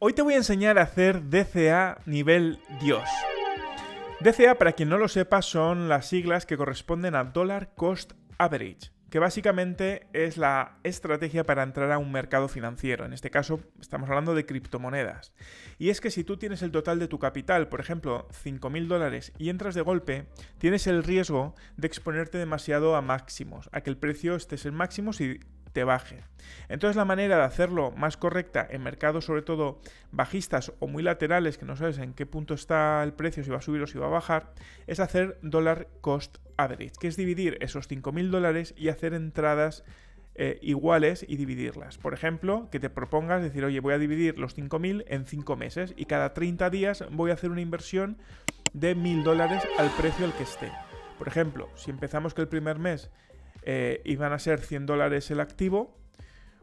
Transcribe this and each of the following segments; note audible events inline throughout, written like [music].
Hoy te voy a enseñar a hacer DCA nivel Dios. DCA, para quien no lo sepa, son las siglas que corresponden a Dollar Cost Average, que básicamente es la estrategia para entrar a un mercado financiero. En este caso, estamos hablando de criptomonedas. Y es que si tú tienes el total de tu capital, por ejemplo, 5.000 dólares, y entras de golpe, tienes el riesgo de exponerte demasiado a máximos, a que el precio esté en máximos y te baje. Entonces la manera de hacerlo más correcta en mercados sobre todo bajistas o muy laterales, que no sabes en qué punto está el precio, si va a subir o si va a bajar, es hacer dólar cost average, que es dividir esos 5.000 dólares y hacer entradas eh, iguales y dividirlas. Por ejemplo, que te propongas decir, oye, voy a dividir los 5.000 en 5 meses y cada 30 días voy a hacer una inversión de 1.000 dólares al precio al que esté. Por ejemplo, si empezamos que el primer mes eh, iban a ser 100 dólares el activo,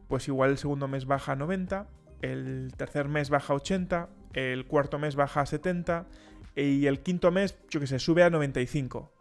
pues igual el segundo mes baja a 90, el tercer mes baja a 80, el cuarto mes baja a 70 y el quinto mes, yo que sé, sube a 95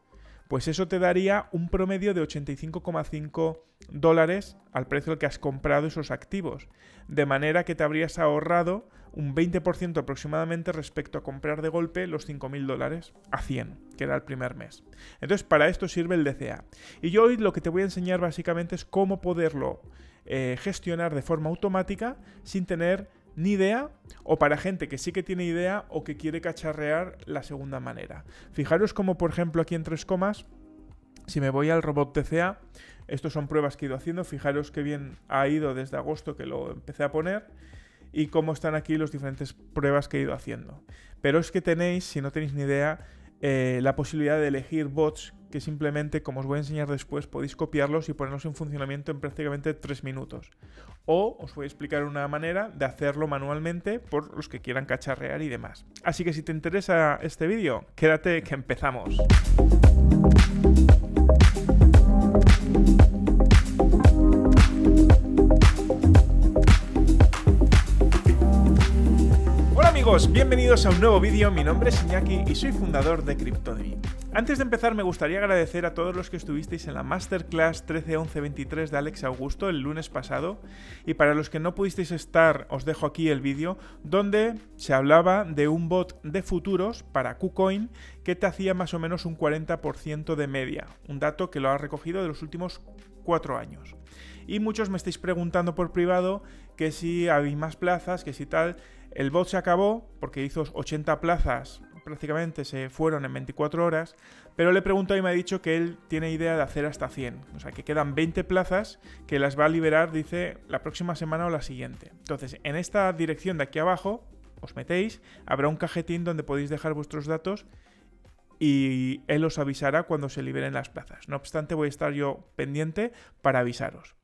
pues eso te daría un promedio de 85,5 dólares al precio al que has comprado esos activos, de manera que te habrías ahorrado un 20% aproximadamente respecto a comprar de golpe los 5.000 dólares a 100, que era el primer mes. Entonces, para esto sirve el DCA. Y yo hoy lo que te voy a enseñar básicamente es cómo poderlo eh, gestionar de forma automática sin tener ni idea o para gente que sí que tiene idea o que quiere cacharrear la segunda manera. Fijaros como por ejemplo aquí en tres comas, si me voy al robot TCA, estos son pruebas que he ido haciendo, fijaros qué bien ha ido desde agosto que lo empecé a poner y cómo están aquí los diferentes pruebas que he ido haciendo. Pero es que tenéis, si no tenéis ni idea, eh, la posibilidad de elegir bots que simplemente, como os voy a enseñar después, podéis copiarlos y ponerlos en funcionamiento en prácticamente 3 minutos. O os voy a explicar una manera de hacerlo manualmente por los que quieran cacharrear y demás. Así que si te interesa este vídeo, quédate que empezamos. amigos, bienvenidos a un nuevo vídeo, mi nombre es Iñaki y soy fundador de CryptoDB. Antes de empezar me gustaría agradecer a todos los que estuvisteis en la Masterclass 131123 de Alex Augusto el lunes pasado y para los que no pudisteis estar os dejo aquí el vídeo donde se hablaba de un bot de futuros para KuCoin que te hacía más o menos un 40% de media, un dato que lo ha recogido de los últimos 4 años. Y muchos me estáis preguntando por privado que si hay más plazas, que si tal, el bot se acabó porque hizo 80 plazas, prácticamente se fueron en 24 horas, pero le pregunto y me ha dicho que él tiene idea de hacer hasta 100, o sea que quedan 20 plazas que las va a liberar, dice, la próxima semana o la siguiente. Entonces, en esta dirección de aquí abajo, os metéis, habrá un cajetín donde podéis dejar vuestros datos y él os avisará cuando se liberen las plazas. No obstante, voy a estar yo pendiente para avisaros.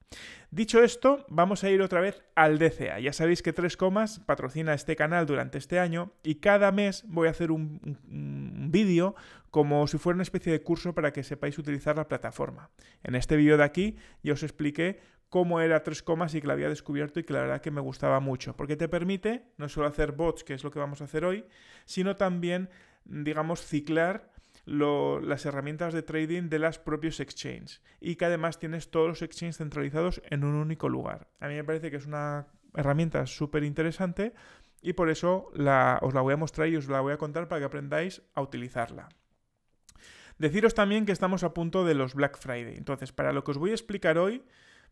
Dicho esto, vamos a ir otra vez al DCA. Ya sabéis que Tres Comas patrocina este canal durante este año y cada mes voy a hacer un, vídeo como si fuera una especie de curso para que sepáis utilizar la plataforma. En este vídeo de aquí ya os expliqué cómo era tres comas y que la había descubierto y que la verdad que me gustaba mucho, porque te permite no solo hacer bots, que es lo que vamos a hacer hoy, sino también, digamos, ciclar las herramientas de trading de las propios exchanges y que además tienes todos los exchanges centralizados en un único lugar. A mí me parece que es una herramienta súper interesante y por eso os la voy a mostrar y os la voy a contar para que aprendáis a utilizarla. Deciros también que estamos a punto de los Black Friday. Entonces, para lo que os voy a explicar hoy,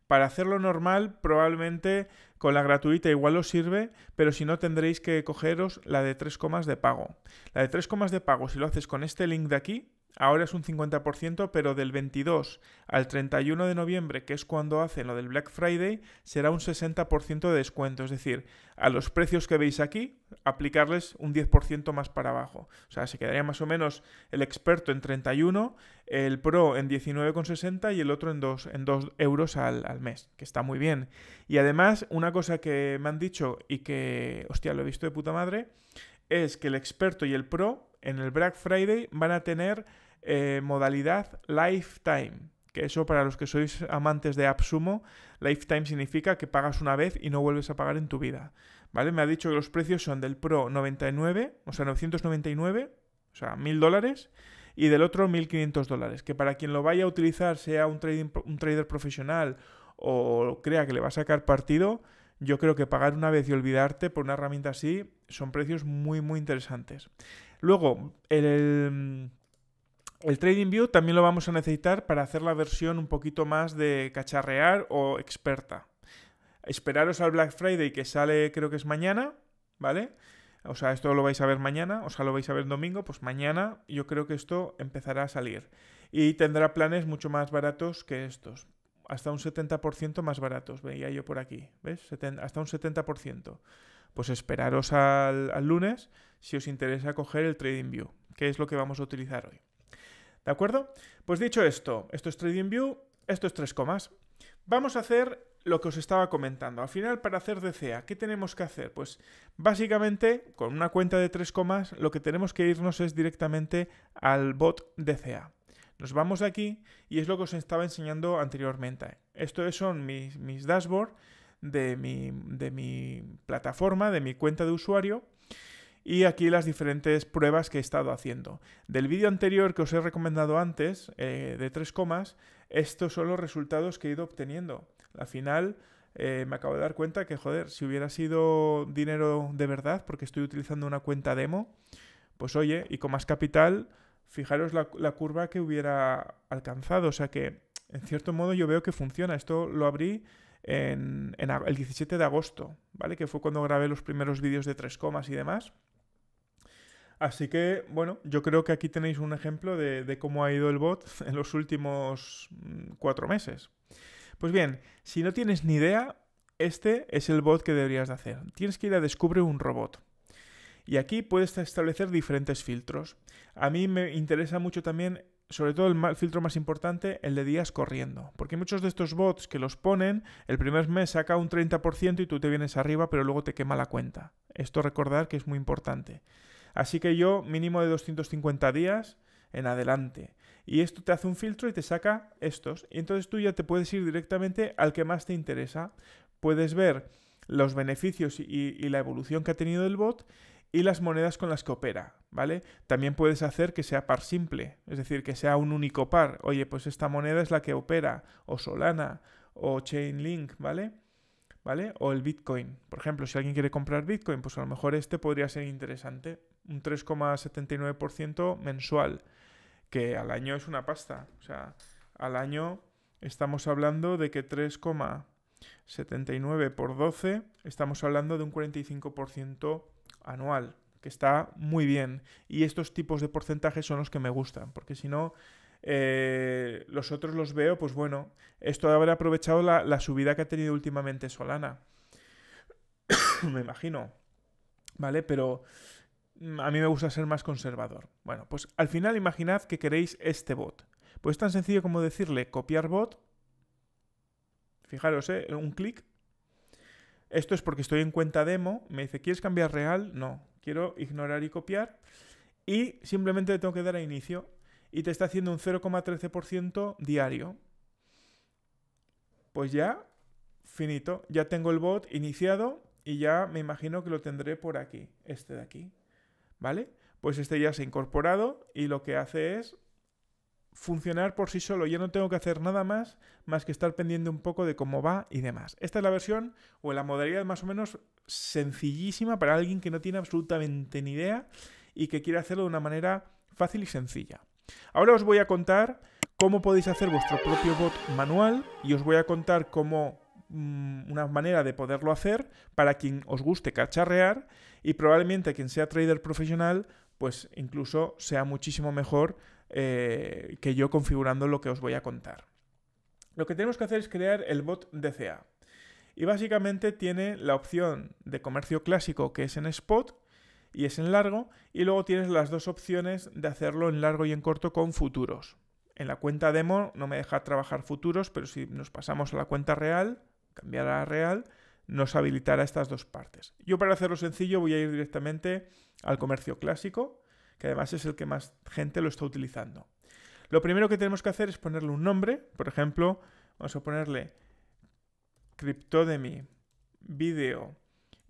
para hacerlo normal, probablemente con la gratuita igual os sirve, pero si no tendréis que cogeros la de 3 comas de pago. La de 3 comas de pago, si lo haces con este link de aquí, ahora es un 50%, pero del 22 al 31 de noviembre, que es cuando hacen lo del Black Friday, será un 60% de descuento. Es decir, a los precios que veis aquí, aplicarles un 10% más para abajo. O sea, se quedaría más o menos el experto en 31, el Pro en 19,60 y el otro en 2, en euros al, al, mes, que está muy bien. Y además, una cosa que me han dicho y que, hostia, lo he visto de puta madre, es que el experto y el Pro en el Black Friday van a tener eh, modalidad Lifetime, que eso para los que sois amantes de AppSumo, Lifetime significa que pagas una vez y no vuelves a pagar en tu vida. ¿Vale? Me ha dicho que los precios son del Pro 99, o sea, 999, o sea, 1000 dólares, y del otro 1500 dólares. Que para quien lo vaya a utilizar, sea un, un trader profesional o crea que le va a sacar partido, yo creo que pagar una vez y olvidarte por una herramienta así son precios muy, muy interesantes. Luego, el el Trading View también lo vamos a necesitar para hacer la versión un poquito más de cacharrear o experta. Esperaros al Black Friday que sale creo que es mañana, ¿vale? O sea, esto lo vais a ver mañana, o sea, lo vais a ver domingo, pues mañana yo creo que esto empezará a salir. Y tendrá planes mucho más baratos que estos. Hasta un 70% más baratos, veía yo por aquí, ¿ves? hasta un 70%. Pues esperaros al, al lunes si os interesa coger el Trading View, que es lo que vamos a utilizar hoy. ¿De acuerdo? Pues dicho esto, esto es TradingView, esto es 3 comas. Vamos a hacer lo que os estaba comentando. Al final, para hacer DCA, ¿qué tenemos que hacer? Pues básicamente, con una cuenta de 3 comas, lo que tenemos que irnos es directamente al bot DCA. Nos vamos aquí y es lo que os estaba enseñando anteriormente. Esto son mis, dashboards dashboard de mi, de mi plataforma, de mi cuenta de usuario y aquí las diferentes pruebas que he estado haciendo. Del vídeo anterior que os he recomendado antes, eh, de tres comas, estos son los resultados que he ido obteniendo. Al final eh, me acabo de dar cuenta que, joder, si hubiera sido dinero de verdad, porque estoy utilizando una cuenta demo, pues oye, y con más capital, fijaros la, curva que hubiera alcanzado. O sea que, en cierto modo, yo veo que funciona. Esto lo abrí el 17 de agosto, ¿vale? Que fue cuando grabé los primeros vídeos de tres comas y demás. Así que, bueno, yo creo que aquí tenéis un ejemplo de, cómo ha ido el bot [laughs] en los últimos mm, cuatro meses. Pues bien, si no tienes ni idea, este es el bot que deberías de hacer. Tienes que ir a Descubre un robot. Y aquí puedes establecer diferentes filtros. A mí me interesa mucho también, sobre todo el filtro más importante, el de días corriendo. Porque muchos de estos bots que los ponen, el primer mes saca un 30% y tú te vienes arriba, pero luego te quema la cuenta. Esto recordar que es muy importante. Así que yo mínimo de 250 días en adelante. Y esto te hace un filtro y te saca estos. Y entonces tú ya te puedes ir directamente al que más te interesa. Puedes ver los beneficios y, la evolución que ha tenido el bot y las monedas con las que opera, ¿vale? También puedes hacer que sea par simple, es decir, que sea un único par. Oye, pues esta moneda es la que opera, o Solana, o Chainlink, ¿vale? ¿Vale? O el Bitcoin. Por ejemplo, si alguien quiere comprar Bitcoin, pues a lo mejor este podría ser interesante un 3,79% mensual, que al año es una pasta. O sea, al año estamos hablando de que 3,79 por 12, estamos hablando de un 45% anual, que está muy bien. Y estos tipos de porcentajes son los que me gustan, porque si no... Eh, los otros los veo, pues bueno, esto habrá aprovechado la, la subida que ha tenido últimamente Solana. [coughs] me imagino. ¿Vale? Pero Mm, a mí me gusta ser más conservador. Bueno, pues al final imaginad que queréis este bot. Pues tan sencillo como decirle copiar bot. Fijaros, ¿eh? un clic. Esto es porque estoy en cuenta demo. Me dice, ¿quieres cambiar real? No, quiero ignorar y copiar. Y simplemente le tengo que dar a inicio. Y te está haciendo un 0,13% diario. Pues ya, finito. Ya tengo el bot iniciado y ya me imagino que lo tendré por aquí, este de aquí. ¿vale? Pues este ya se ha incorporado y lo que hace es funcionar por sí solo. ya no tengo que hacer nada más más que estar pendiente un poco de cómo va y demás. Esta es la versión o la modalidad más o menos sencillísima para alguien que no tiene absolutamente ni idea y que quiere hacerlo de una manera fácil y sencilla. Ahora os voy a contar cómo podéis hacer vuestro propio bot manual y os voy a contar cómo Mm, una manera de poderlo hacer para quien os guste cacharrear y probablemente quien sea trader profesional, pues incluso sea muchísimo mejor eh, que yo configurando lo que os voy a contar. Lo que tenemos que hacer es crear el bot DCA. Y básicamente tiene la opción de comercio clásico que es en spot y es en largo. Y luego tienes las dos opciones de hacerlo en largo y en corto con futuros. En la cuenta demo no me deja trabajar futuros, pero si nos pasamos a la cuenta real, cambiar a real, nos habilitará estas dos partes. Yo para hacerlo sencillo voy a ir directamente al comercio clásico, que además es el que más gente lo está utilizando. Lo primero que tenemos que hacer es ponerle un nombre, por ejemplo, vamos a ponerle Cryptodemy Video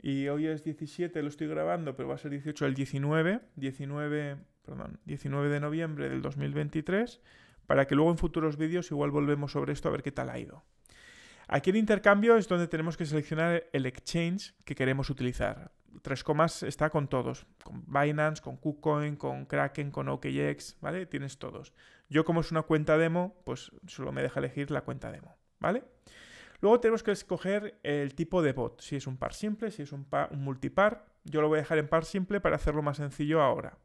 y hoy es 17, lo estoy grabando, pero va a ser 18 el 19, 19, perdón, 19 de noviembre del 2023, para que luego en futuros vídeos igual volvemos sobre esto a ver qué tal ha ido. Aquí el intercambio es donde tenemos que seleccionar el exchange que queremos utilizar. Tres comas está con todos, con Binance, con KuCoin, con Kraken, con OKX, ¿vale? Tienes todos. Yo como es una cuenta demo, pues solo me deja elegir la cuenta demo, ¿vale? Luego tenemos que escoger el tipo de bot, si es un par simple, si es un, un multipar. Yo lo voy a dejar en par simple para hacerlo más sencillo ahora.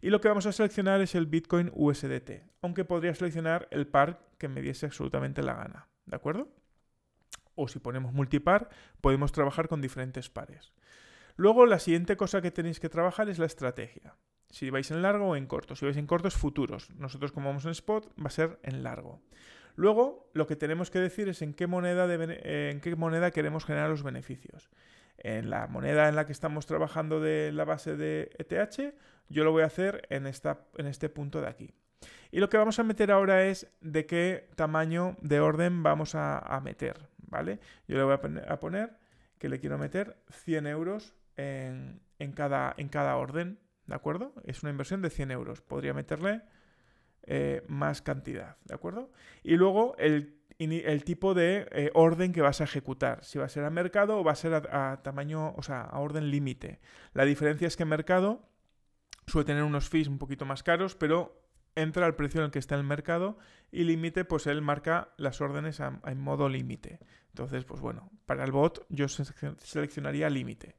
Y lo que vamos a seleccionar es el Bitcoin USDT, aunque podría seleccionar el par que me diese absolutamente la gana, ¿de acuerdo? o si ponemos multipar, podemos trabajar con diferentes pares. Luego, la siguiente cosa que tenéis que trabajar es la estrategia. Si vais en largo o en corto. Si vais en corto es futuros. Nosotros como vamos en spot va a ser en largo. Luego, lo que tenemos que decir es en qué moneda, eh, en qué moneda queremos generar los beneficios. En la moneda en la que estamos trabajando de la base de ETH, yo lo voy a hacer en, en este punto de aquí. Y lo que vamos a meter ahora es de qué tamaño de orden vamos a meter. ¿vale? Yo le voy a, poner que le quiero meter 100 euros en, cada, en cada orden, ¿de acuerdo? Es una inversión de 100 euros. Podría meterle eh, más cantidad, ¿de acuerdo? Y luego el, tipo de eh, orden que vas a ejecutar, si va a ser a mercado o va a ser a tamaño, o sea, a orden límite. La diferencia es que mercado suele tener unos fees un poquito más caros, pero entra al precio en el que está el mercado y límite, pues él marca las órdenes en modo límite. Entonces, pues bueno, para el bot yo seleccionaría límite.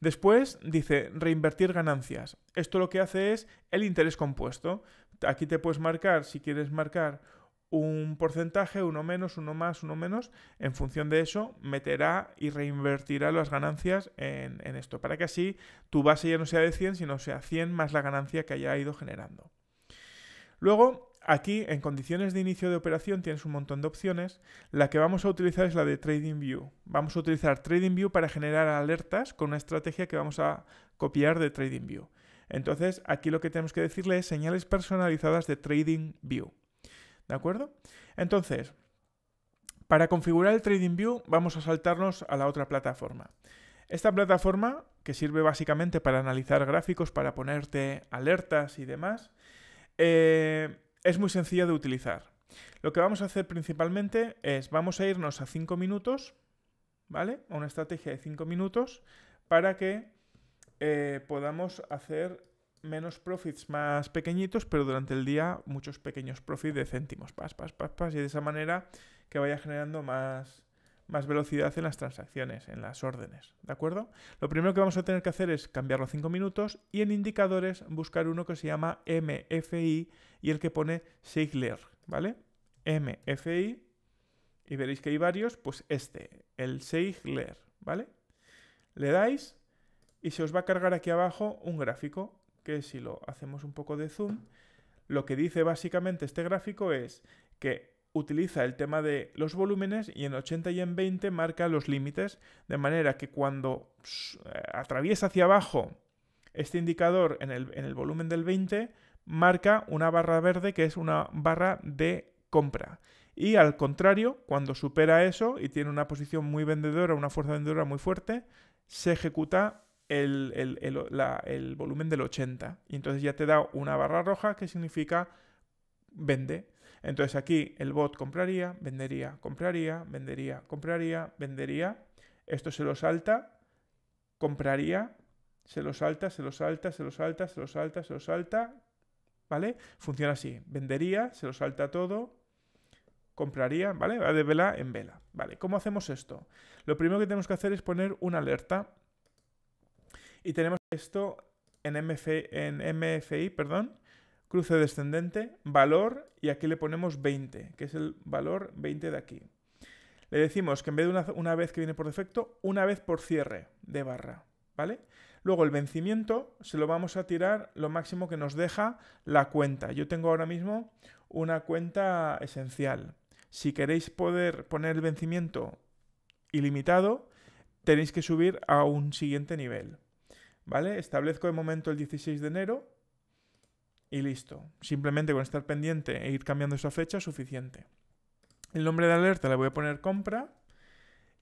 Después dice reinvertir ganancias. Esto lo que hace es el interés compuesto. Aquí te puedes marcar, si quieres marcar un porcentaje, uno menos, uno más, uno menos, en función de eso meterá y reinvertirá las ganancias en, en esto, para que así tu base ya no sea de 100, sino sea 100 más la ganancia que haya ido generando. Luego, aquí en condiciones de inicio de operación tienes un montón de opciones. La que vamos a utilizar es la de TradingView. Vamos a utilizar TradingView para generar alertas con una estrategia que vamos a copiar de TradingView. Entonces, aquí lo que tenemos que decirle es señales personalizadas de TradingView. ¿De acuerdo? Entonces, para configurar el TradingView vamos a saltarnos a la otra plataforma. Esta plataforma, que sirve básicamente para analizar gráficos, para ponerte alertas y demás, eh, es muy sencilla de utilizar. Lo que vamos a hacer principalmente es, vamos a irnos a 5 minutos, ¿vale? A una estrategia de 5 minutos para que eh, podamos hacer menos profits más pequeñitos, pero durante el día muchos pequeños profits de céntimos, pas, pas, pas, pas, y de esa manera que vaya generando más, más velocidad en las transacciones, en las órdenes, ¿de acuerdo? Lo primero que vamos a tener que hacer es cambiarlo 5 minutos y en indicadores buscar uno que se llama MFI y el que pone Seigler, ¿vale? MFI y veréis que hay varios, pues este, el Seigler, ¿vale? Le dais y se os va a cargar aquí abajo un gráfico que si lo hacemos un poco de zoom, lo que dice básicamente este gráfico es que utiliza el tema de los volúmenes y en 80 y en 20 marca los límites, de manera que cuando eh, atraviesa hacia abajo este indicador en el, volumen del 20, marca una barra verde que es una barra de compra. Y al contrario, cuando supera eso y tiene una posición muy vendedora, una fuerza vendedora muy fuerte, se ejecuta el, el volumen del 80. Y entonces ya te da una barra roja que significa vende, entonces aquí el bot compraría, vendería, compraría, vendería, compraría, vendería. Esto se lo salta, compraría, se lo salta, se lo salta, se lo salta, se lo salta, se lo salta. ¿Vale? Funciona así. Vendería, se lo salta todo, compraría, ¿vale? Va de vela en vela. ¿Vale? ¿Cómo hacemos esto? Lo primero que tenemos que hacer es poner una alerta. Y tenemos esto en, en MFI, perdón, cruce descendente, valor y aquí le ponemos 20, que es el valor 20 de aquí. Le decimos que en vez de una, vez que viene por defecto, una vez por cierre de barra, ¿vale? Luego el vencimiento se lo vamos a tirar lo máximo que nos deja la cuenta. Yo tengo ahora mismo una cuenta esencial. Si queréis poder poner el vencimiento ilimitado, tenéis que subir a un siguiente nivel. ¿Vale? Establezco de momento el 16 de enero y listo. Simplemente con estar pendiente e ir cambiando esa fecha es suficiente. El nombre de alerta le voy a poner compra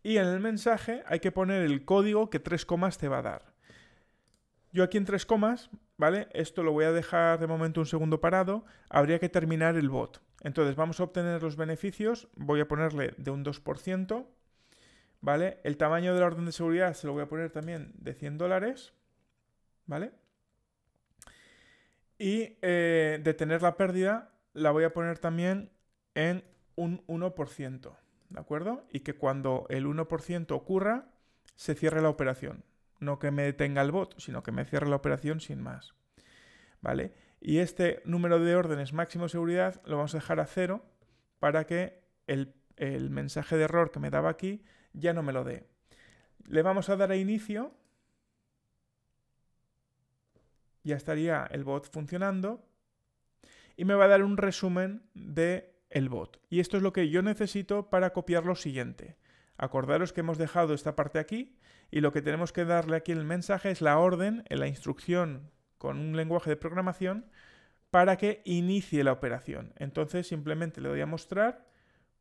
y en el mensaje hay que poner el código que tres comas te va a dar. Yo aquí en tres comas, ¿vale? Esto lo voy a dejar de momento un segundo parado, habría que terminar el bot. Entonces vamos a obtener los beneficios, voy a ponerle de un 2%, ¿vale? El tamaño de la orden de seguridad se lo voy a poner también de 100 dólares, ¿vale? Y eh, detener la pérdida la voy a poner también en un 1%, ¿de acuerdo? Y que cuando el 1% ocurra, se cierre la operación. No que me detenga el bot, sino que me cierre la operación sin más. ¿Vale? Y este número de órdenes máximo de seguridad lo vamos a dejar a cero para que el mensaje de error que me daba aquí ya no me lo dé. Le vamos a dar a inicio ya estaría el bot funcionando y me va a dar un resumen de el bot. Y esto es lo que yo necesito para copiar lo siguiente. Acordaros que hemos dejado esta parte aquí y lo que tenemos que darle aquí el mensaje es la orden, en la instrucción con un lenguaje de programación para que inicie la operación. Entonces simplemente le doy a mostrar,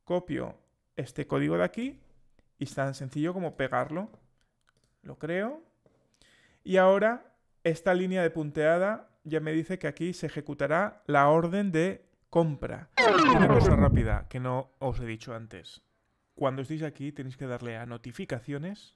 copio este código de aquí y es tan sencillo como pegarlo. Lo creo. Y ahora esta línea de punteada ya me dice que aquí se ejecutará la orden de compra. Una cosa rápida que no os he dicho antes. Cuando estéis aquí tenéis que darle a notificaciones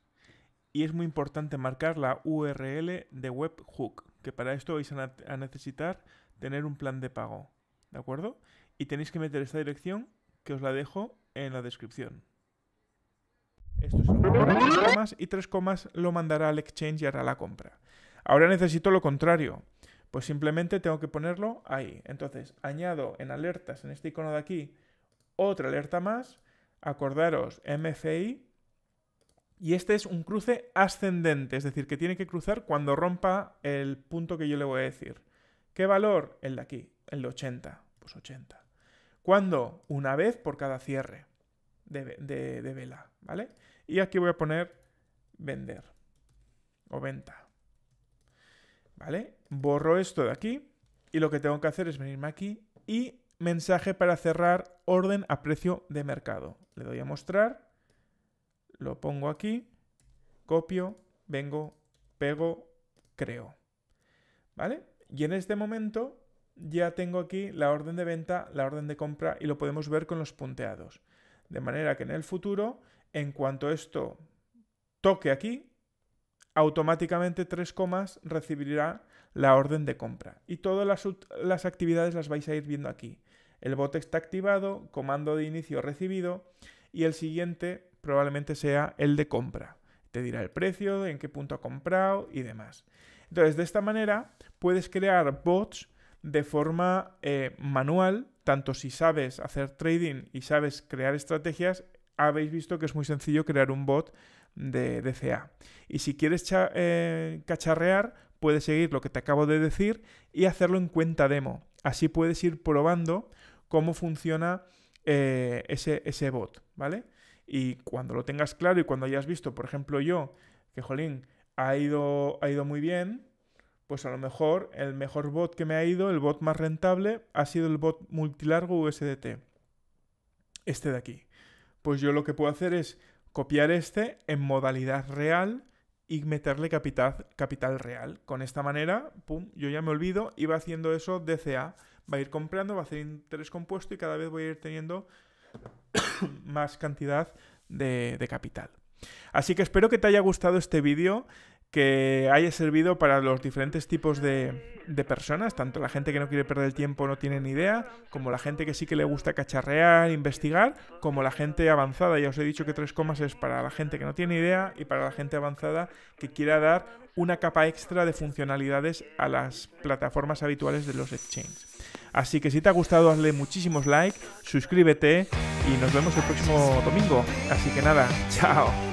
y es muy importante marcar la URL de webhook, que para esto vais a, necesitar tener un plan de pago. ¿De acuerdo? Y tenéis que meter esta dirección que os la dejo en la descripción. Esto es un comas y tres comas lo mandará al exchange y hará la compra. Ahora necesito lo contrario. Pues simplemente tengo que ponerlo ahí. Entonces, añado en alertas, en este icono de aquí, otra alerta más. Acordaros, MFI. Y este es un cruce ascendente, es decir, que tiene que cruzar cuando rompa el punto que yo le voy a decir. ¿Qué valor? El de aquí, el de 80. Pues 80. ¿Cuándo? Una vez por cada cierre de, de vela, ¿vale? Y aquí voy a poner vender o venta. ¿vale? Borro esto de aquí y lo que tengo que hacer es venirme aquí y mensaje para cerrar orden a precio de mercado. Le doy a mostrar, lo pongo aquí, copio, vengo, pego, creo. ¿Vale? Y en este momento ya tengo aquí la orden de venta, la orden de compra y lo podemos ver con los punteados. De manera que en el futuro, en cuanto esto toque aquí, automáticamente tres comas recibirá la orden de compra. Y todas las, actividades las vais a ir viendo aquí. El bot está activado, comando de inicio recibido y el siguiente probablemente sea el de compra. Te dirá el precio, en qué punto ha comprado y demás. Entonces, de esta manera puedes crear bots de forma eh, manual, tanto si sabes hacer trading y sabes crear estrategias, habéis visto que es muy sencillo crear un bot de DCA. Y si quieres eh, cacharrear, puedes seguir lo que te acabo de decir y hacerlo en cuenta demo. Así puedes ir probando cómo funciona eh, ese, ese bot, ¿vale? Y cuando lo tengas claro y cuando hayas visto, por ejemplo, yo, que jolín, ha ido, ha ido muy bien, pues a lo mejor el mejor bot que me ha ido, el bot más rentable, ha sido el bot multilargo USDT. Este de aquí. Pues yo lo que puedo hacer es copiar este en modalidad real y meterle capital, capital real. Con esta manera, yo ya me olvido iba haciendo eso DCA. Va a ir comprando, va a hacer interés compuesto y cada vez voy a ir teniendo [coughs] más cantidad de, de capital. Así que espero que te haya gustado este vídeo que haya servido para los diferentes tipos de, personas, tanto la gente que no quiere perder el tiempo, no tiene ni idea, como la gente que sí que le gusta cacharrear, investigar, como la gente avanzada. Ya os he dicho que tres comas es para la gente que no tiene idea y para la gente avanzada que quiera dar una capa extra de funcionalidades a las plataformas habituales de los exchanges. Así que si te ha gustado, hazle muchísimos likes, suscríbete y nos vemos el próximo domingo. Así que nada, chao.